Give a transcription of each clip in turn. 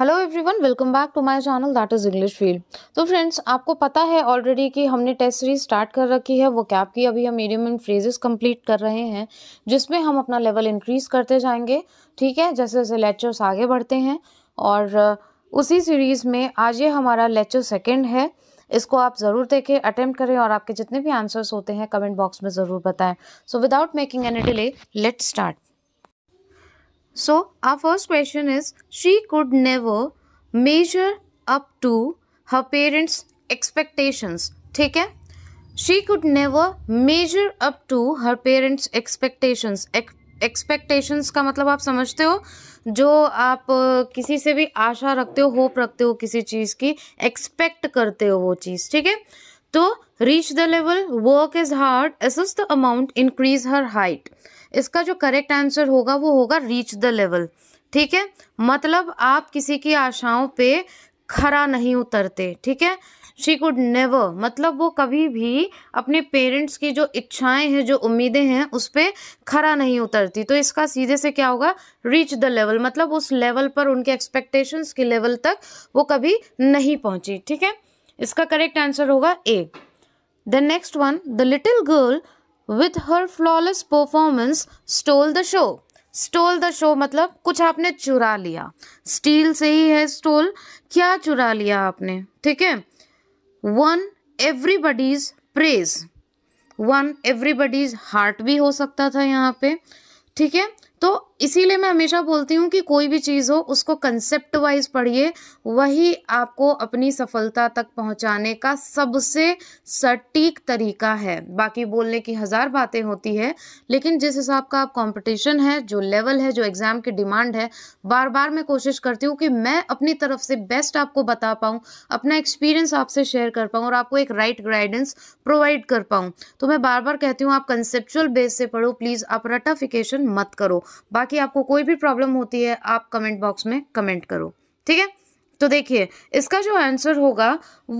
Hello everyone welcome back to my channel that is English field तो friends आपको पता है ऑलरेडी कि हमने टेस्ट सीरीज स्टार्ट कर रखी है वो कैप की अभी हम मीडियम एंड फ्रेजेस कंप्लीट कर रहे हैं जिसमें हम अपना लेवल इंक्रीज करते जाएंगे ठीक है जैसे जैसे लेक्चर्स आगे बढ़ते हैं और उसी सीरीज़ में आज ये हमारा लेक्चर सेकेंड है इसको आप ज़रूर देखें अटैम्प्ट करें और आपके जितने भी आंसर्स होते हैं कमेंट बॉक्स में ज़रूर बताएं so without making any delay let start So our first question is she could never measure up to her parents' expectations. ठीक है she could never measure up to her parents' expectations. Expectations का मतलब आप समझते हो जो आप किसी से भी आशा रखते हो होप रखते हो किसी चीज़ की एक्सपेक्ट करते हो वो चीज़ ठीक है तो reach the level work is hard assess the amount increase her height इसका जो करेक्ट आंसर होगा वो होगा रीच द लेवल ठीक है मतलब आप किसी की आशाओं पे खरा नहीं उतरते ठीक है शी कुड नेवर मतलब वो कभी भी अपने पेरेंट्स की जो इच्छाएं हैं जो उम्मीदें हैं उस पर खरा नहीं उतरती तो इसका सीधे से क्या होगा रीच द लेवल मतलब उस लेवल पर उनके एक्सपेक्टेशंस के लेवल तक वो कभी नहीं पहुंची ठीक है इसका करेक्ट आंसर होगा A the next one the little girl with her flawless performance stole the show stole the show मतलब कुछ आपने चुरा लिया स्टील से ही है स्टोल क्या चुरा लिया आपने ठीक है won everybody's praise won everybody's heart भी हो सकता था यहाँ पे ठीक है तो इसीलिए मैं हमेशा बोलती हूँ कि कोई भी चीज़ हो उसको कंसेप्ट वाइज पढ़िए वही आपको अपनी सफलता तक पहुँचाने का सबसे सटीक तरीका है बाकी बोलने की हज़ार बातें होती है लेकिन जिस हिसाब का आप कॉम्पिटिशन है जो लेवल है जो एग्ज़ाम की डिमांड है बार बार मैं कोशिश करती हूँ कि मैं अपनी तरफ से बेस्ट आपको बता पाऊँ अपना एक्सपीरियंस आपसे शेयर कर पाऊँ और आपको एक राइट गाइडेंस प्रोवाइड कर पाऊँ तो मैं बार बार कहती हूँ आप कंसेप्चुअल बेस से पढ़ो प्लीज़ आप रटाफिकेशन मत करो बाकी बाकी आपको कोई भी प्रॉब्लम होती है आप कमेंट बॉक्स में कमेंट करो ठीक है तो देखिए इसका जो आंसर होगा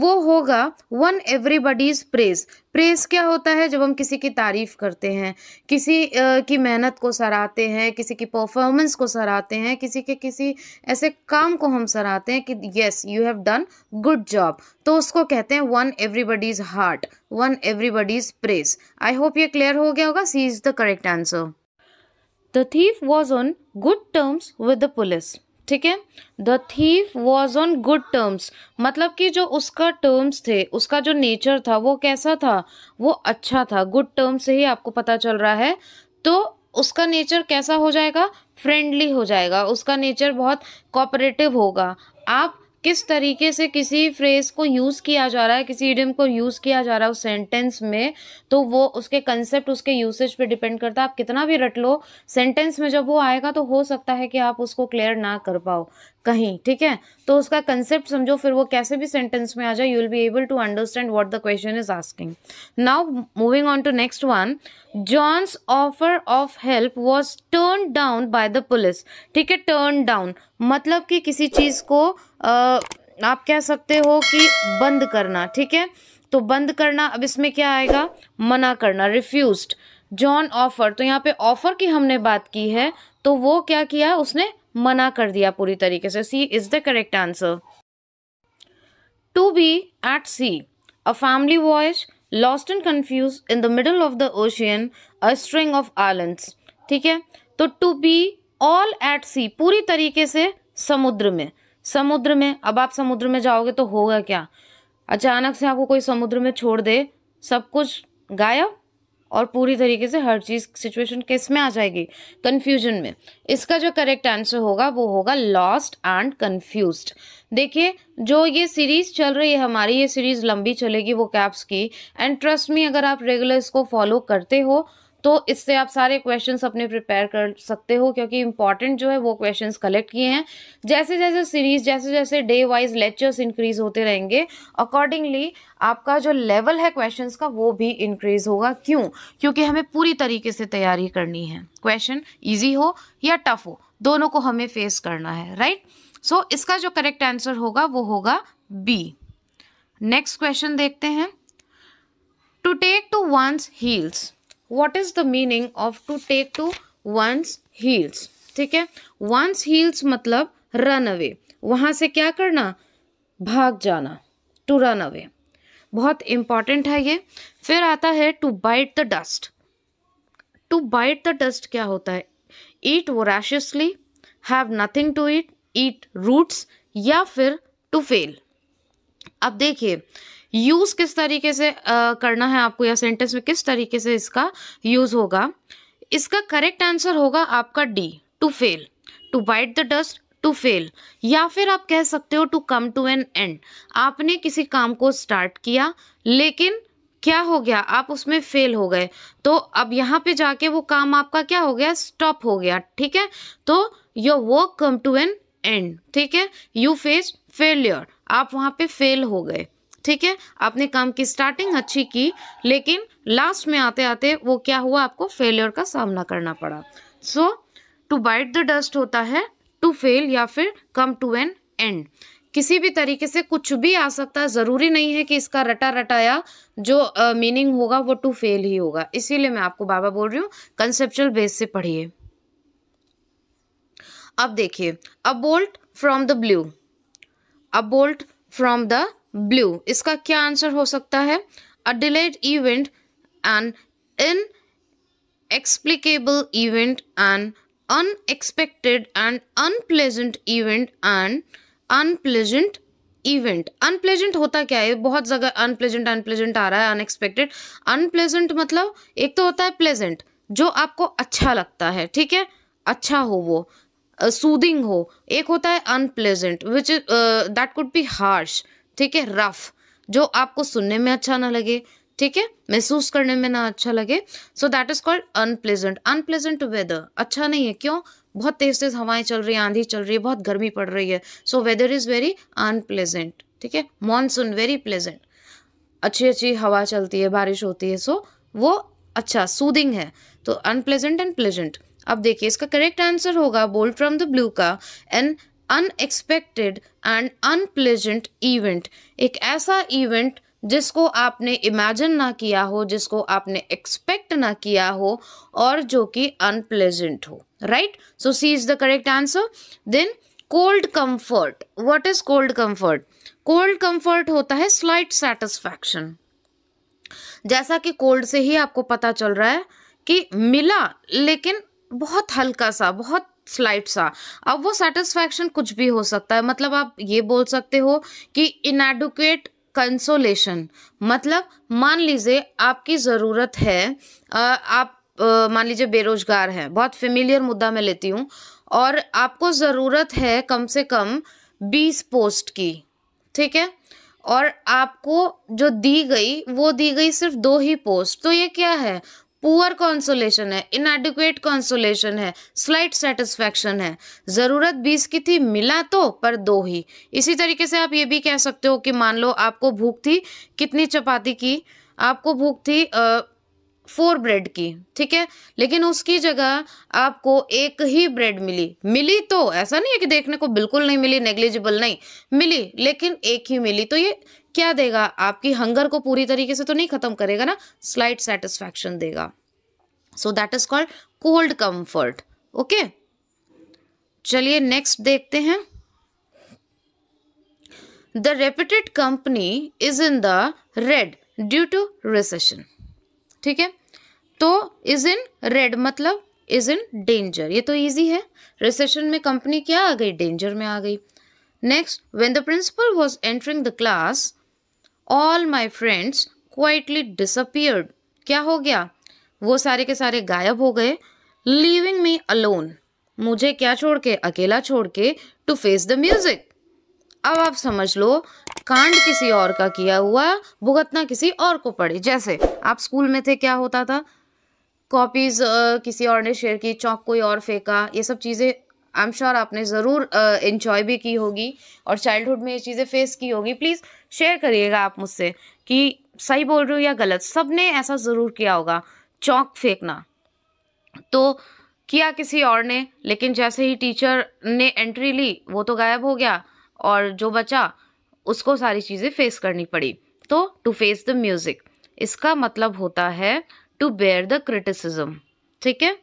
वो होगा वन एवरीबडीज प्रेस प्रेस क्या होता है जब हम किसी की तारीफ करते हैं किसी की मेहनत को सराहते हैं किसी की परफॉर्मेंस को सराहते हैं किसी के किसी ऐसे काम को हम सराहते हैं कि yes you have done good job तो उसको कहते हैं won everybody's heart won everybody's praise I hope ये क्लियर हो गया होगा C is the correct answer the thief was on good terms with the police ठीक है the thief was on good terms मतलब कि जो उसका टर्म्स थे उसका जो नेचर था वो कैसा था वो अच्छा था गुड टर्म्स से ही आपको पता चल रहा है तो उसका नेचर कैसा हो जाएगा फ्रेंडली हो जाएगा उसका नेचर बहुत कॉपरेटिव होगा आप किस तरीके से किसी फ्रेज को यूज़ किया जा रहा है किसी इडियम को यूज़ किया जा रहा है उस सेंटेंस में तो वो उसके कंसेप्ट उसके यूसेज पे डिपेंड करता है आप कितना भी रट लो सेंटेंस में जब वो आएगा तो हो सकता है कि आप उसको क्लियर ना कर पाओ कहीं ठीक है तो उसका कंसेप्ट समझो फिर वो कैसे भी सेंटेंस में आ जाए you will be able to understand what the question is asking now moving on to next one John's offer of help was turn down by the police ठीक है टर्न डाउन मतलब कि किसी चीज़ को आप कह सकते हो कि बंद करना ठीक है तो बंद करना अब इसमें क्या आएगा मना करना रिफ्यूज जॉन ऑफर तो यहाँ पे ऑफर की हमने बात की है तो वो क्या किया उसने मना कर दिया पूरी तरीके से C is the correct answer to be at sea a family voyage lost and confuse in the middle of the ocean a string of islands ठीक है तो to be all at sea पूरी तरीके से समुद्र में समुद्र में अब आप समुद्र में जाओगे तो होगा क्या अचानक से आपको कोई समुद्र में छोड़ दे सब कुछ गायब और पूरी तरीके से हर चीज़ सिचुएशन किस में आ जाएगी कन्फ्यूजन में इसका जो करेक्ट आंसर होगा वो होगा लॉस्ट एंड कन्फ्यूज देखिए जो ये सीरीज़ चल रही है हमारी ये सीरीज़ लंबी चलेगी वो कैप्स की एंड ट्रस्ट में अगर आप रेगुलर इसको फॉलो करते हो तो इससे आप सारे क्वेश्चंस अपने प्रिपेयर कर सकते हो क्योंकि इंपॉर्टेंट जो है वो क्वेश्चंस कलेक्ट किए हैं जैसे जैसे सीरीज जैसे जैसे डे वाइज लेक्चर्स इंक्रीज होते रहेंगे अकॉर्डिंगली आपका जो लेवल है क्वेश्चंस का वो भी इंक्रीज होगा क्यों क्योंकि हमें पूरी तरीके से तैयारी करनी है क्वेश्चन ईजी हो या टफ हो दोनों को हमें फेस करना है राइट सो so, इसका जो करेक्ट आंसर होगा वो होगा बी नेक्स्ट क्वेश्चन देखते हैं to take to one's heels what is the meaning of to take to one's heels ठीक है वंस हील्स मतलब रन अवे वहाँ से क्या करना भाग जाना टू रन अवे बहुत इम्पॉर्टेंट है ये फिर आता है to bite the dust to bite the dust क्या होता है eat voraciously have nothing to eat eat roots या फिर टू फेल अब देखिए यूज़ किस तरीके से आ, करना है आपको या सेंटेंस में किस तरीके से इसका यूज़ होगा इसका करेक्ट आंसर होगा आपका D to fail to bite the dust to fail या फिर आप कह सकते हो to come to an end आपने किसी काम को स्टार्ट किया लेकिन क्या हो गया आप उसमें फेल हो गए तो अब यहाँ पे जाके वो काम आपका क्या हो गया स्टॉप हो गया ठीक है तो your work come to an end ठीक है यू फेस फेलियर आप वहाँ पे फेल हो गए ठीक है आपने काम की स्टार्टिंग अच्छी की लेकिन लास्ट में आते आते वो क्या हुआ आपको फेलियर का सामना करना पड़ा so to bite the dust होता है टू फेल या फिर कम टू एन एंड किसी भी तरीके से कुछ भी आ सकता है ज़रूरी नहीं है कि इसका रटा रटाया जो मीनिंग uh, होगा वो टू फेल ही होगा इसीलिए मैं आपको बाबा बोल रही हूँ कंसेप्चुअल बेस से पढ़िए अब देखिए a bolt from the blue a bolt from the blue इसका क्या आंसर हो सकता है a delayed event and inexplicable event and unexpected and unpleasant event and unpleasant event unpleasant होता क्या है बहुत जगह अनप्लेजेंट अनप्लेजेंट आ रहा है अनएक्सपेक्टेड अनप्लेजेंट मतलब एक तो होता है प्लेजेंट जो आपको अच्छा लगता है ठीक है अच्छा हो वो सूदिंग uh, हो एक होता है unpleasant which is that could be harsh ठीक है रफ जो आपको सुनने में अच्छा ना लगे ठीक है महसूस करने में ना अच्छा लगे so that is called unpleasant unpleasant weather अच्छा नहीं है क्यों बहुत तेज तेज हवाएं चल रही है आंधी चल रही है बहुत गर्मी पड़ रही है so weather is very unpleasant ठीक है मॉनसून वेरी प्लेजेंट अच्छी अच्छी हवा चलती है बारिश होती है सो so, वो अच्छा सूदिंग है तो अनप्लेजेंट एंड प्लेजेंट अब देखिए इसका करेक्ट आंसर होगा बोल्ड फ्रॉम द ब्लू का and unexpected and unpleasant event एक ऐसा इवेंट जिसको आपने इमेजिन ना किया हो जिसको आपने एक्सपेक्ट ना किया हो और जो कि अनप्लेजेंट हो right so C is the correct answer then cold comfort what is cold comfort cold comfort होता है स्लाइट सेटिस्फैक्शन जैसा कि कोल्ड से ही आपको पता चल रहा है कि मिला लेकिन बहुत हल्का सा बहुत फ्लाइट सा अब वो सेटिस्फैक्शन कुछ भी हो सकता है मतलब आप ये बोल सकते हो कि इनएडुकेट कंसोलेशन मतलब मान लीजिए आपकी ज़रूरत है आप मान लीजिए बेरोजगार हैं बहुत फेमिलियर मुद्दा मैं लेती हूँ और आपको ज़रूरत है कम से कम बीस पोस्ट की ठीक है और आपको जो दी गई वो दी गई सिर्फ दो ही पोस्ट तो ये क्या है पुअर कॉन्सोलेशन है इनएडिक्वेट कॉन्सोलेशन है स्लाइट सेटिस्फैक्शन है ज़रूरत बीस की थी मिला तो पर दो ही इसी तरीके से आप ये भी कह सकते हो कि मान लो आपको भूख थी कितनी चपाती की आपको भूख थी आ, फोर ब्रेड की ठीक है लेकिन उसकी जगह आपको एक ही ब्रेड मिली मिली तो ऐसा नहीं है कि देखने को बिल्कुल नहीं मिली नेग्लिजिबल नहीं मिली लेकिन एक ही मिली तो ये क्या देगा आपकी हंगर को पूरी तरीके से तो नहीं खत्म करेगा ना स्लाइट सेटिस्फैक्शन देगा so that is called cold comfort okay चलिए नेक्स्ट देखते हैं the reputed company is in the red due to recession ठीक है तो इज इन रेड मतलब इज इन डेंजर ये तो ईजी है रिसेशन में कंपनी क्या आ गई डेंजर में आ गई next when the principal was entering the class all my friends quietly disappeared क्या हो गया वो सारे के सारे गायब हो गए लीविंग मी अलोन मुझे क्या छोड़ के अकेला छोड़ के टू फेस द म्यूजिक अब आप समझ लो कांड किसी और का किया हुआ भुगतना किसी और को पड़े जैसे आप स्कूल में थे क्या होता था कॉपीज किसी और ने शेयर की चौक कोई और फेंका ये सब चीज़ें आई एम श्योर आपने ज़रूर इन्जॉय भी की होगी और चाइल्डहुड में ये चीज़ें फेस की होगी प्लीज़ शेयर करिएगा आप मुझसे कि सही बोल रही हो या गलत सब ने ऐसा ज़रूर किया होगा चौक फेंकना तो किया किसी और ने लेकिन जैसे ही टीचर ने एंट्री ली वो तो गायब हो गया और जो बचा उसको सारी चीज़ें फेस करनी पड़ी तो टू फेस द म्यूज़िक इसका मतलब होता है टू बेयर द क्रिटिसिज्म ठीक है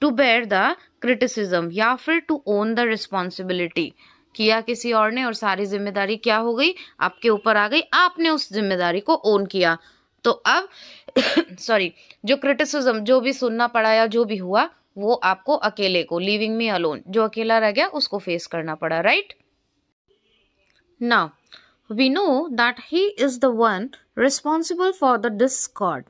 टू बेयर द क्रिटिसिज्म या फिर टू ओन द रिस्पॉन्सिबिलिटी किया किसी और ने और सारी जिम्मेदारी क्या हो गई आपके ऊपर आ गई आपने उस जिम्मेदारी को ओन किया तो अब सॉरी जो क्रिटिसिज्म जो भी सुनना पड़ा या जो भी हुआ वो आपको अकेले को लिविंग में अलोन जो अकेला रह गया उसको फेस करना पड़ा right Now, we know that he is the one responsible for the discord.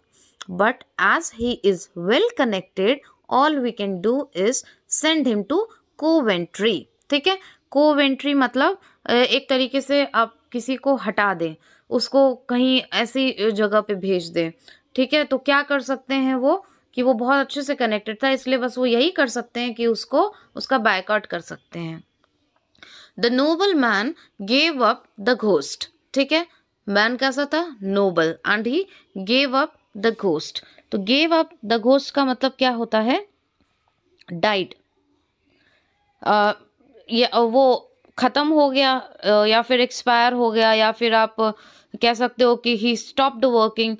But as he is well connected, all we can do is send him to Coventry. ठीक है Coventry मतलब एक तरीके से आप किसी को हटा दें उसको कहीं ऐसी जगह पे भेज दें ठीक है तो क्या कर सकते हैं वो कि वो बहुत अच्छे से कनेक्टेड था इसलिए बस वो यही कर सकते हैं कि उसको उसका बायकआउट कर सकते हैं the noble man gave up the ghost ठीक है मैन कैसा था noble and he gave up the ghost तो गेव अप द घोस्ट का मतलब क्या होता है डाइट वो ख़त्म हो गया या फिर एक्सपायर हो गया या फिर आप कह सकते हो कि ही स्टॉप्ड वर्किंग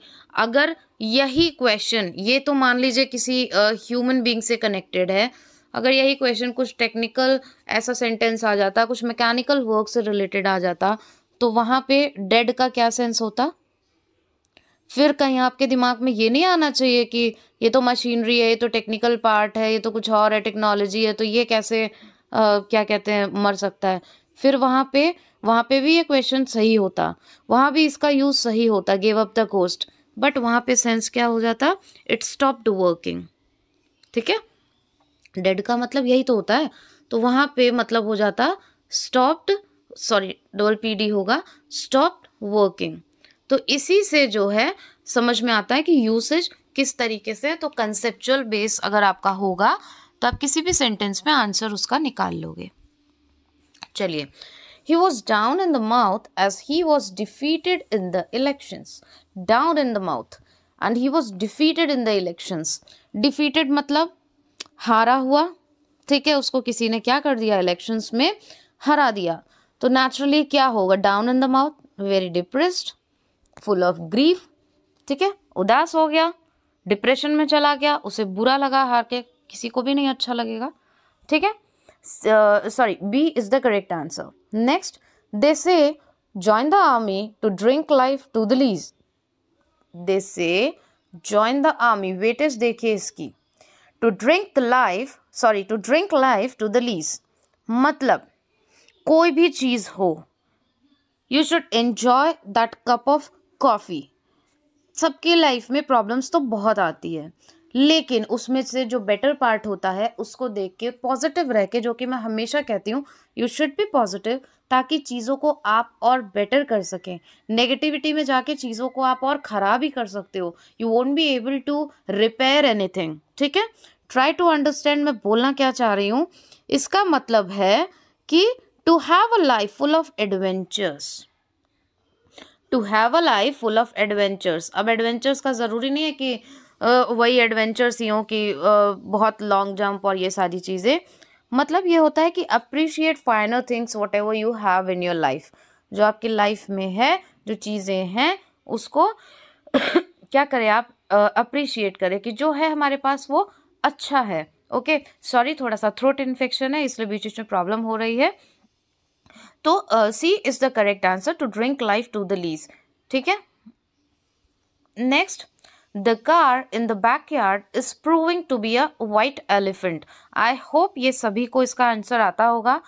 अगर यही क्वेश्चन ये तो मान लीजिए किसी ह्यूमन बींग से कनेक्टेड है अगर यही क्वेश्चन कुछ टेक्निकल ऐसा सेंटेंस आ जाता कुछ मैकेनिकल वर्क से रिलेटेड आ जाता तो वहाँ पे डेड का क्या सेंस होता फिर कहीं आपके दिमाग में ये नहीं आना चाहिए कि ये तो मशीनरी है ये तो टेक्निकल पार्ट है ये तो कुछ और है टेक्नोलॉजी है तो ये कैसे आ, क्या कहते हैं मर सकता है फिर वहाँ पे वहाँ पे भी ये क्वेश्चन सही होता वहाँ भी इसका यूज़ सही होता gave up the ghost but वहाँ पे सेंस क्या हो जाता इट्स स्टॉप्ड वर्किंग ठीक है डेड का मतलब यही तो होता है तो वहाँ पे मतलब हो जाता stopped sorry double P D होगा स्टॉप्ड वर्किंग तो इसी से जो है समझ में आता है कि यूसेज किस तरीके से तो कंसेप्चुअल बेस अगर आपका होगा तो आप किसी भी सेंटेंस में आंसर उसका निकाल लोगे चलिए he was down in the mouth as he was defeated in the elections down in the mouth and he was defeated in the elections defeated मतलब हारा हुआ ठीक है उसको किसी ने क्या कर दिया इलेक्शंस में हरा दिया तो नेचुरली क्या होगा down in the mouth very depressed full of grief ठीक है उदास हो गया डिप्रेशन में चला गया उसे बुरा लगा हार के किसी को भी नहीं अच्छा लगेगा ठीक है sorry B is the correct answer next they say join the army to drink life to the lees they say join the army weightage देखिए इसकी to drink the life sorry to drink life to the lees मतलब कोई भी चीज़ हो you should enjoy that cup of coffee सबके life में problems तो बहुत आती है लेकिन उसमें से जो बेटर पार्ट होता है उसको देख के पॉजिटिव रह के जो कि मैं हमेशा कहती हूँ यू शुड बी पॉजिटिव ताकि चीज़ों को आप और बेटर कर सकें नेगेटिविटी में जाके चीज़ों को आप और ख़राब ही कर सकते हो you won't be able to repair anything ठीक है ट्राई टू अंडरस्टैंड मैं बोलना क्या चाह रही हूँ इसका मतलब है कि to have a life full of adventures to have a life full of adventures अब एडवेंचर्स का ज़रूरी नहीं है कि वही एडवेंचर्स ही हों कि बहुत लॉन्ग जंप और ये सारी चीज़ें मतलब ये होता है कि appreciate final things whatever you have in your life जो आपकी लाइफ में है जो चीज़ें हैं उसको क्या करें आप अप्रिशिएट करें कि जो है हमारे पास वो अच्छा है ओके okay? सॉरी थोड़ा सा थ्रोट इन्फेक्शन है इसलिए बीच बीच में प्रॉब्लम हो रही है तो C is the correct answer to drink life to the lees ठीक है next the car in the backyard is proving to be a white elephant I hope ये सभी को इसका आंसर आता होगा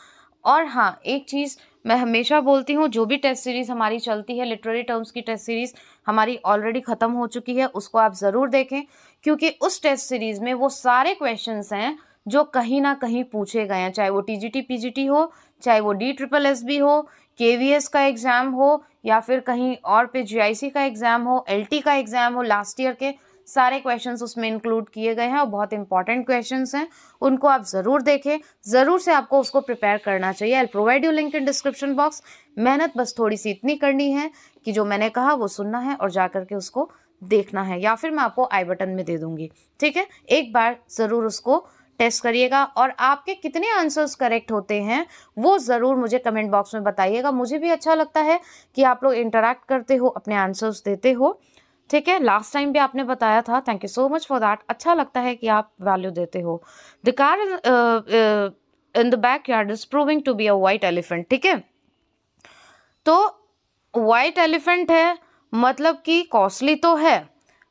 और हाँ एक चीज़ मैं हमेशा बोलती हूँ जो भी टेस्ट सीरीज़ हमारी चलती है लिटरेरी टर्म्स की टेस्ट सीरीज़ हमारी ऑलरेडी ख़त्म हो चुकी है उसको आप ज़रूर देखें क्योंकि उस टेस्ट सीरीज़ में वो सारे क्वेश्चन हैं जो कहीं ना कहीं पूछे गए हैं चाहे वो T G T P G T हो चाहे वो डी ट्रिपल एस बी हो के वी एस का एग्ज़ाम हो या फिर कहीं और पे जीआईसी का एग्ज़ाम हो एलटी का एग्ज़ाम हो लास्ट ईयर के सारे क्वेश्चंस उसमें इंक्लूड किए गए हैं और बहुत इंपॉर्टेंट क्वेश्चंस हैं उनको आप ज़रूर देखें ज़रूर से आपको उसको प्रिपेयर करना चाहिए I provide you link in description box मेहनत बस थोड़ी सी इतनी करनी है कि जो मैंने कहा वो सुनना है और जा करके उसको देखना है या फिर मैं आपको आई बटन में दे दूंगी ठीक है एक बार ज़रूर उसको टेस्ट करिएगा और आपके कितने आंसर्स करेक्ट होते हैं वो ज़रूर मुझे कमेंट बॉक्स में बताइएगा मुझे भी अच्छा लगता है कि आप लोग इंटरेक्ट करते हो अपने आंसर्स देते हो ठीक है लास्ट टाइम भी आपने बताया था thank you so much for that अच्छा लगता है कि आप वैल्यू देते हो the car in the backyard is proving to be a white elephant ठीक है तो वाइट एलिफेंट है मतलब कि कॉस्टली तो है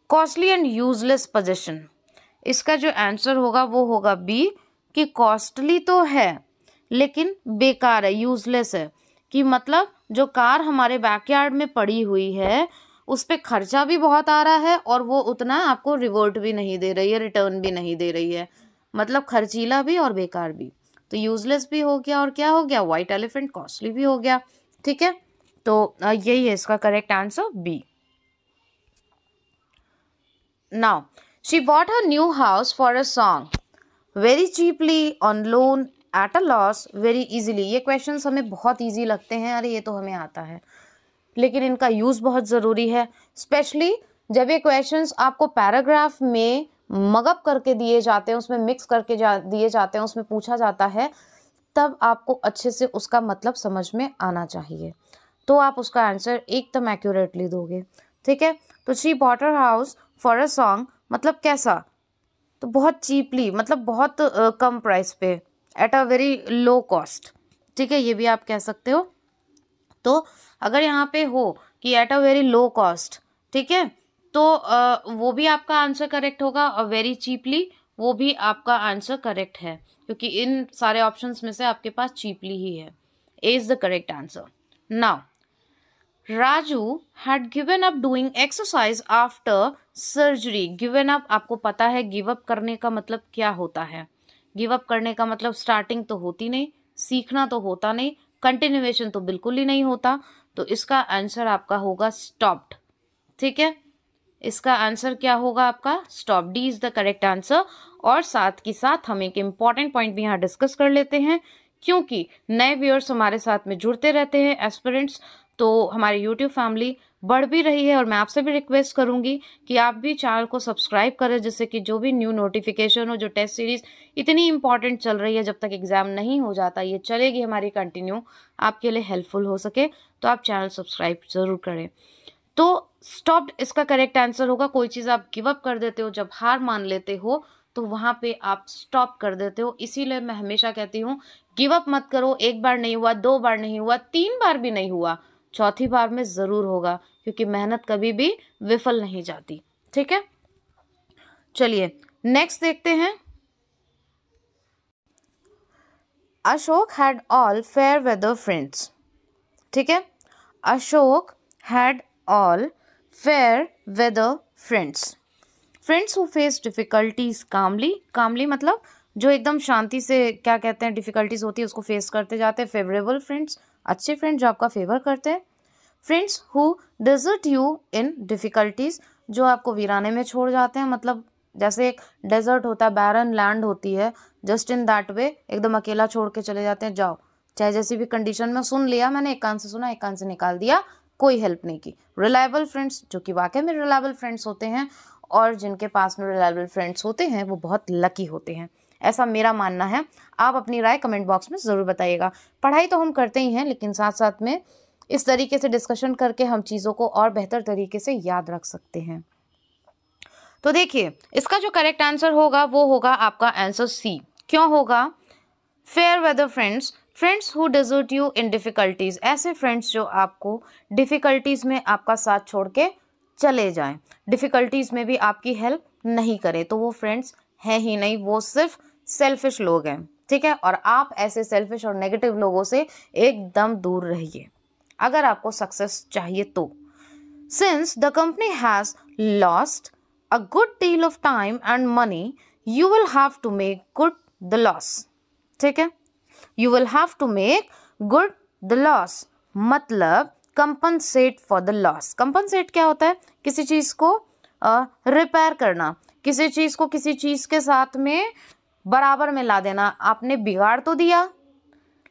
कॉस्टली एंड यूजलेस पोजिशन इसका जो आंसर होगा वो होगा बी कि कॉस्टली तो है लेकिन बेकार है यूजलेस है कि मतलब जो कार हमारे बैकयार्ड में पड़ी हुई है उस पर खर्चा भी बहुत आ रहा है और वो उतना आपको रिवोर्ट भी नहीं दे रही है रिटर्न भी नहीं दे रही है मतलब खर्चीला भी और बेकार भी तो यूजलेस भी हो गया और क्या हो गया वाइट एलिफेंट कॉस्टली भी हो गया ठीक है तो यही है इसका correct answer B now She bought her new house for a song. Very cheaply, on loan, at a loss, very easily. ये क्वेश्चन हमें बहुत ईजी लगते हैं अरे ये तो हमें आता है लेकिन इनका यूज़ बहुत ज़रूरी है स्पेशली जब ये क्वेश्चंस आपको पैराग्राफ में मगअप करके दिए जाते हैं उसमें मिक्स करके जा दिए जाते हैं उसमें पूछा जाता है तब आपको अच्छे से उसका मतलब समझ में आना चाहिए तो आप उसका आंसर एकदम एक्यूरेटली दोगे ठीक है तो she bought a house for a song मतलब कैसा तो बहुत चीपली मतलब बहुत कम प्राइस पे at a very low cost ठीक है ये भी आप कह सकते हो तो अगर यहाँ पे हो कि at a very low cost ठीक है तो आ, वो भी आपका आंसर करेक्ट होगा और वेरी चीपली वो भी आपका आंसर करेक्ट है क्योंकि इन सारे ऑप्शंस में से आपके पास चीपली ही है is the correct answer now Raju had given up doing exercise after surgery given up आपको पता है गिव अप करने का मतलब क्या होता है गिव अप करने का मतलब स्टार्टिंग तो होती नहीं सीखना तो होता नहीं कंटिन्यूएशन तो बिल्कुल ही नहीं होता तो इसका आंसर आपका होगा स्टॉप्ड ठीक है इसका आंसर क्या होगा आपका stop D is the correct answer और साथ के साथ हम एक इम्पॉर्टेंट पॉइंट भी यहाँ डिस्कस कर लेते हैं क्योंकि नए व्यूअर्स हमारे साथ में जुड़ते रहते हैं एस्पिरेंट्स तो हमारी यूट्यूब फैमिली बढ़ भी रही है और मैं आपसे भी रिक्वेस्ट करूंगी कि आप भी चैनल को सब्सक्राइब करें जिससे कि जो भी न्यू नोटिफिकेशन हो जो टेस्ट सीरीज़ इतनी इंपॉर्टेंट चल रही है जब तक एग्ज़ाम नहीं हो जाता ये चलेगी हमारी कंटिन्यू आपके लिए हेल्पफुल हो सके तो आप चैनल सब्सक्राइब ज़रूर करें तो स्टॉप इसका करेक्ट आंसर होगा कोई चीज़ आप गिव अप कर देते हो जब हार मान लेते हो तो वहाँ पे आप स्टॉप कर देते हो इसीलिए मैं हमेशा कहती हूँ गिव अप मत करो एक बार नहीं हुआ दो बार नहीं हुआ तीन बार भी नहीं हुआ चौथी बार में ज़रूर होगा क्योंकि मेहनत कभी भी विफल नहीं जाती ठीक है चलिए नेक्स्ट देखते हैं Ashok had all fair weather friends ठीक है Ashok had all fair weather friends friends who face difficulties calmly calmly मतलब जो एकदम शांति से क्या कहते हैं डिफ़िकल्टीज होती है उसको फेस करते जाते हैं फेवरेबल फ्रेंड्स अच्छे फ्रेंड जो आपका फेवर करते हैं friends who desert you in difficulties जो आपको वीराने में छोड़ जाते हैं मतलब जैसे एक डेजर्ट होता है बैरन लैंड होती है जस्ट इन दैट वे एकदम अकेला छोड़ के चले जाते हैं जाओ चाहे जैसी भी कंडीशन में सुन लिया मैंने एक कान से सुना एक कान से निकाल दिया कोई हेल्प नहीं की रिलायबल फ्रेंड्स जो कि वाकई में रिलायबल फ्रेंड्स होते हैं और जिनके पास में रिलायबल फ्रेंड्स होते हैं वो बहुत लकी होते हैं ऐसा मेरा मानना है आप अपनी राय कमेंट बॉक्स में ज़रूर बताइएगा पढ़ाई तो हम करते ही हैं लेकिन साथ साथ में इस तरीके से डिस्कशन करके हम चीज़ों को और बेहतर तरीके से याद रख सकते हैं तो देखिए इसका जो करेक्ट आंसर होगा वो होगा आपका आंसर सी क्यों होगा fair weather friends friends who desert you in difficulties ऐसे फ्रेंड्स जो आपको डिफ़िकल्टीज़ में आपका साथ छोड़ के चले जाएं डिफ़िकल्टीज़ में भी आपकी हेल्प नहीं करें तो वो फ्रेंड्स हैं ही नहीं वो सिर्फ सेल्फिश लोग हैं ठीक है और आप ऐसे सेल्फिश और नेगेटिव लोगों से एकदम दूर रहिए अगर आपको सक्सेस चाहिए तो since the company has lost a good deal of time and money you will have to make good the loss ठीक है you will have to make good the loss मतलब compensate for the loss compensate क्या होता है किसी चीज को repair uh, करना किसी चीज को किसी चीज के साथ में बराबर में ला देना आपने बिगाड़ तो दिया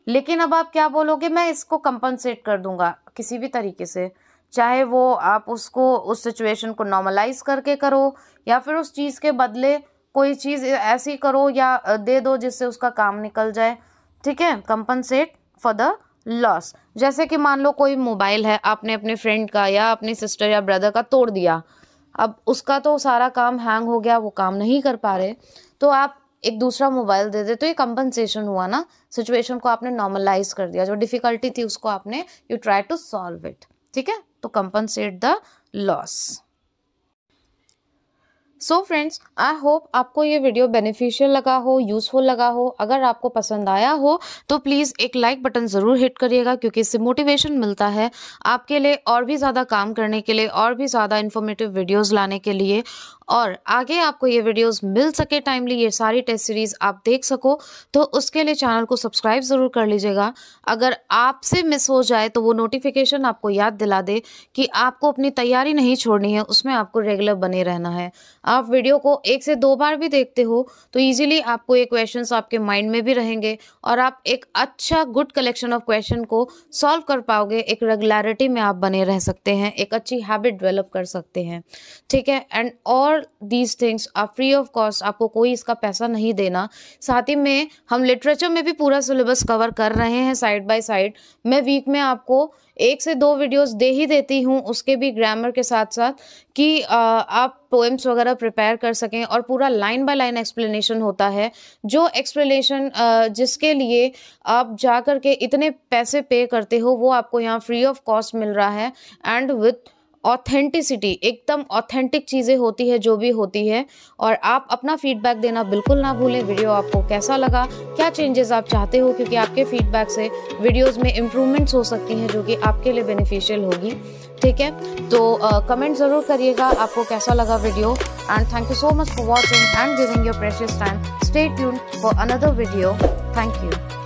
लेकिन अब आप क्या बोलोगे मैं इसको कंपनसेट कर दूंगा किसी भी तरीके से चाहे वो आप उसको उस सिचुएशन को नॉर्मलाइज करके करो या फिर उस चीज़ के बदले कोई चीज़ ऐसी करो या दे दो जिससे उसका काम निकल जाए ठीक है कंपनसेट फॉर द लॉस जैसे कि मान लो कोई मोबाइल है आपने अपने फ्रेंड का या अपने सिस्टर या ब्रदर का तोड़ दिया अब उसका तो सारा काम हैंग हो गया वो काम नहीं कर पा रहे तो आप एक दूसरा मोबाइल दे दे तो ये कंपनसेशन हुआ ना सिचुएशन को आपने नॉर्मलाइज कर दिया जो डिफ़िकल्टी थी उसको आपने you try to solve it ठीक है तो compensate the loss so friends I hope आपको ये वीडियो बेनिफिशियल लगा हो यूज़फुल लगा हो अगर आपको पसंद आया हो तो प्लीज़ एक लाइक बटन ज़रूर हिट करिएगा क्योंकि इससे मोटिवेशन मिलता है आपके लिए और भी ज़्यादा काम करने के लिए और भी ज़्यादा इन्फॉर्मेटिव वीडियोस लाने के लिए और आगे आपको ये वीडियोस मिल सके टाइमली ये सारी टेस्ट सीरीज़ आप देख सको तो उसके लिए चैनल को सब्सक्राइब ज़रूर कर लीजिएगा अगर आपसे मिस हो जाए तो वो नोटिफिकेशन आपको याद दिला दे कि आपको अपनी तैयारी नहीं छोड़नी है उसमें आपको रेगुलर बने रहना है आप वीडियो को एक से दो बार भी देखते हो तो ईजिली आपको ये क्वेश्चन आपके माइंड में भी रहेंगे और आप एक अच्छा गुड कलेक्शन ऑफ क्वेश्चन को सॉल्व कर पाओगे एक रेगुलरिटी में आप बने रह सकते हैं एक अच्छी हैबिट डेवलप कर सकते हैं ठीक है एंड और दीज थिंग्स आप फ्री ऑफ कॉस्ट आपको कोई इसका पैसा नहीं देना साथ ही में हम लिटरेचर में भी पूरा सिलेबस कवर कर रहे हैं साइड बाय साइड मैं वीक में आपको एक से दो वीडियोस दे ही देती हूँ उसके भी ग्रामर के साथ साथ कि आ, आप पोएम्स वगैरह प्रिपेयर कर सकें और पूरा लाइन बाय लाइन एक्सप्लेनेशन होता है जो एक्सप्लेनेशन जिसके लिए आप जा कर के इतने पैसे पे करते हो वो आपको यहाँ फ्री ऑफ कॉस्ट मिल रहा है एंड विथ ऑथेंटिसिटी एकदम ऑथेंटिक चीज़ें होती है जो भी होती है और आप अपना फीडबैक देना बिल्कुल ना भूलें वीडियो आपको कैसा लगा क्या चेंजेस आप चाहते हो क्योंकि आपके फीडबैक से वीडियोस में इम्प्रूवमेंट्स हो सकती हैं जो कि आपके लिए बेनिफिशियल होगी ठीक है तो कमेंट uh, ज़रूर करिएगा आपको कैसा लगा video and thank you so much for watching and giving your precious time stay tune for another video thank you